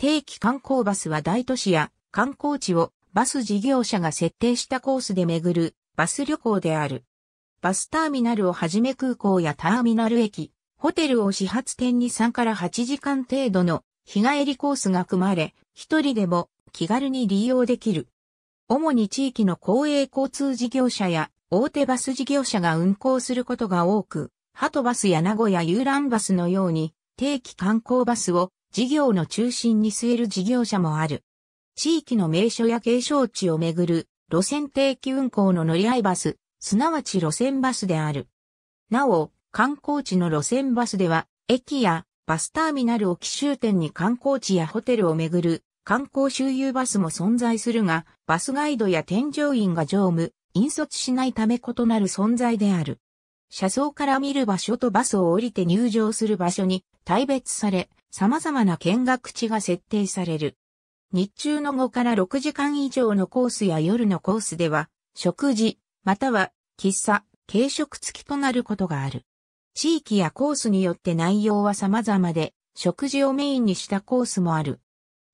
定期観光バスは大都市や観光地をバス事業者が設定したコースで巡るバス旅行である。バスターミナルをはじめ空港やターミナル駅、ホテルを始発点に3から8時間程度の日帰りコースが組まれ、一人でも気軽に利用できる。主に地域の公営交通事業者や大手バス事業者が運行することが多く、ハトバスや名古屋遊覧バスのように定期観光バスを事業の中心に据える事業者もある。地域の名所や景勝地をめぐる路線定期運行の乗り合いバス、すなわち路線バスである。なお、観光地の路線バスでは、駅やバスターミナルを奇襲点に観光地やホテルをめぐる観光周遊バスも存在するが、バスガイドや添乗員が乗務、引率しないため異なる存在である。車窓から見る場所とバスを降りて入場する場所に大別され、様々な見学地が設定される。日中の5から6時間以上のコースや夜のコースでは、食事、または喫茶、軽食付きとなることがある。地域やコースによって内容は様々で、食事をメインにしたコースもある。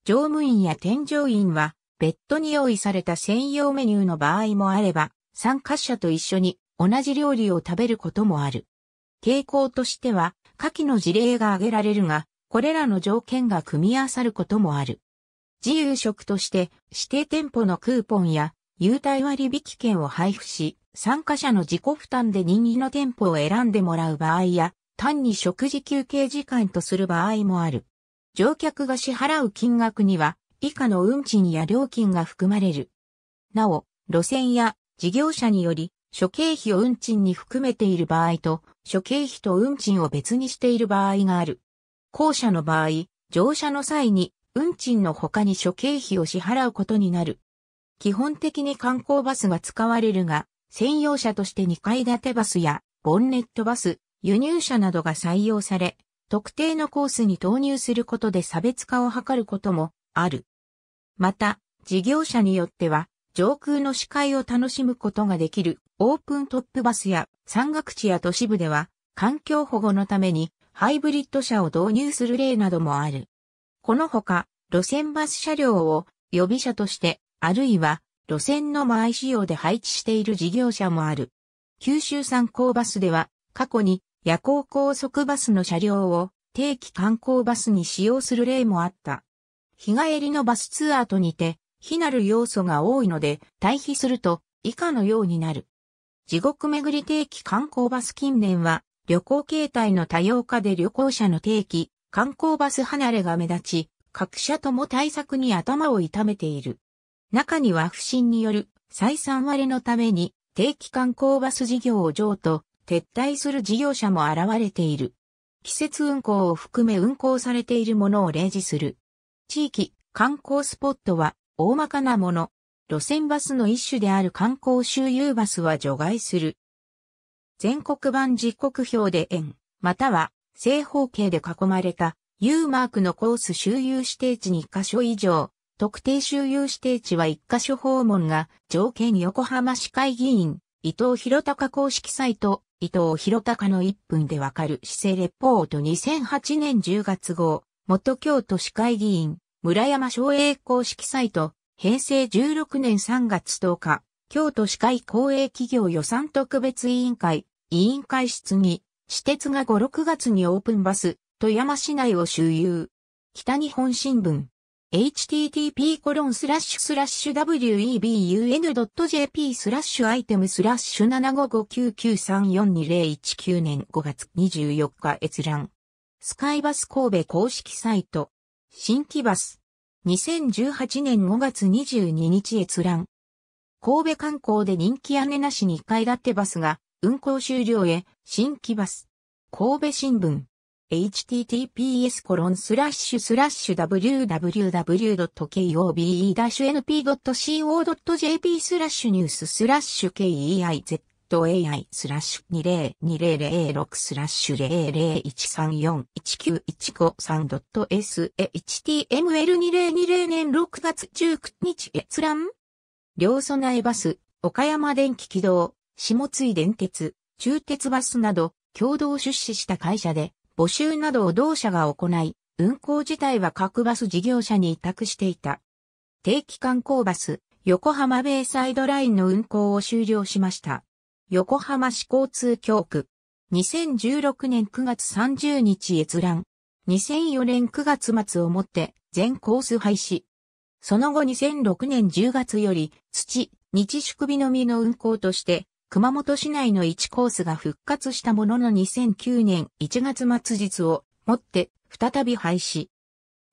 乗務員や添乗員は、ベッドに用意された専用メニューの場合もあれば、参加者と一緒に同じ料理を食べることもある。傾向としては、下記の事例が挙げられるが、これらの条件が組み合わさることもある。自由職として指定店舗のクーポンや優待割引券を配布し、参加者の自己負担で任意の店舗を選んでもらう場合や、単に食事休憩時間とする場合もある。乗客が支払う金額には、以下の運賃や料金が含まれる。なお、路線や事業者により、諸経費を運賃に含めている場合と、諸経費と運賃を別にしている場合がある。後者の場合、乗車の際に運賃の他に諸経費を支払うことになる。基本的に観光バスが使われるが、専用車として2階建てバスやボンネットバス、輸入車などが採用され、特定のコースに投入することで差別化を図ることもある。また、事業者によっては、上空の視界を楽しむことができるオープントップバスや山岳地や都市部では、環境保護のためにハイブリッド車を導入する例などもある。このほか、路線バス車両を予備車として、あるいは路線の前仕様で配置している事業者もある。九州産高バスでは、過去に夜行高速バスの車両を定期観光バスに使用する例もあった。日帰りのバスツアーと似て、非なる要素が多いので、対比すると以下のようになる。地獄巡り定期観光バス近年は、旅行形態の多様化で旅行者の定期、観光バス離れが目立ち、各社とも対策に頭を痛めている。中には不振による採算割れのために定期観光バス事業を譲渡、撤退する事業者も現れている。季節運行を含め運行されているものを例示する。地域、観光スポットは大まかなもの。路線バスの一種である観光周遊バスは除外する。全国版時刻表で円、または正方形で囲まれた U マークのコース周遊指定地1カ所以上、特定周遊指定地は1カ所訪問が条件横浜市会議員、伊藤博隆公式サイト、伊藤博隆の1分でわかる市政レポート2008年10月号、元京都市会議員、村山昌栄公式サイト、平成16年3月10日。京都市会公営企業予算特別委員会、委員会室に、私鉄が5、6月にオープンバス、富山市内を周遊。北日本新聞。http コロンスラッシュスラッシュ webun.jp スラッシュアイテムスラッシュ7559934201 9年5月24日閲覧。スカイバス神戸公式サイト。新規バス。2018年5月22日閲覧。神戸観光で人気屋根なし2階建てバスが運行終了へ新規バス。神戸新聞 https www.kobe-np.co.jp スラッシュニューススラッシュ keizai スラッシュ202006スラッシュ001341915 3.s a html2020 年6月19日閲覧両備えバス、岡山電気軌道、下津井電鉄、中鉄バスなど、共同出資した会社で、募集などを同社が行い、運行自体は各バス事業者に委託していた。定期観光バス、横浜ベイサイドラインの運行を終了しました。横浜市交通教区。2016年9月30日閲覧。2004年9月末をもって全コース廃止。その後2006年10月より、土、日宿日のみの運行として、熊本市内の1コースが復活したものの2009年1月末日をもって再び廃止。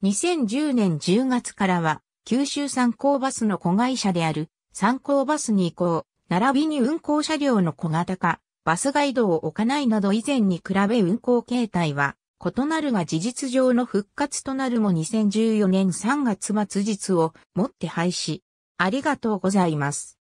2010年10月からは、九州参考バスの子会社である参考バスに移行、並びに運行車両の小型化、バスガイドを置かないなど以前に比べ運行形態は異なるが事実上の復活となるも2014年3月末日をもって廃止。ありがとうございます。